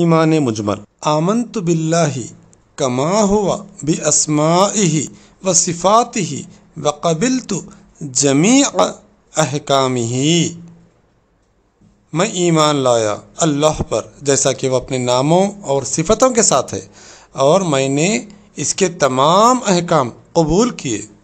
ईमान मुजमल आमन तो ही कमा हुआ भी असमा व सिफ़ात ही व कबिल तो जमी अहकाम ही मैं ईमान लाया अल्लाह पर जैसा कि वह अपने नामों और सिफतों के साथ है और मैंने इसके तमाम अहकाम कबूल किए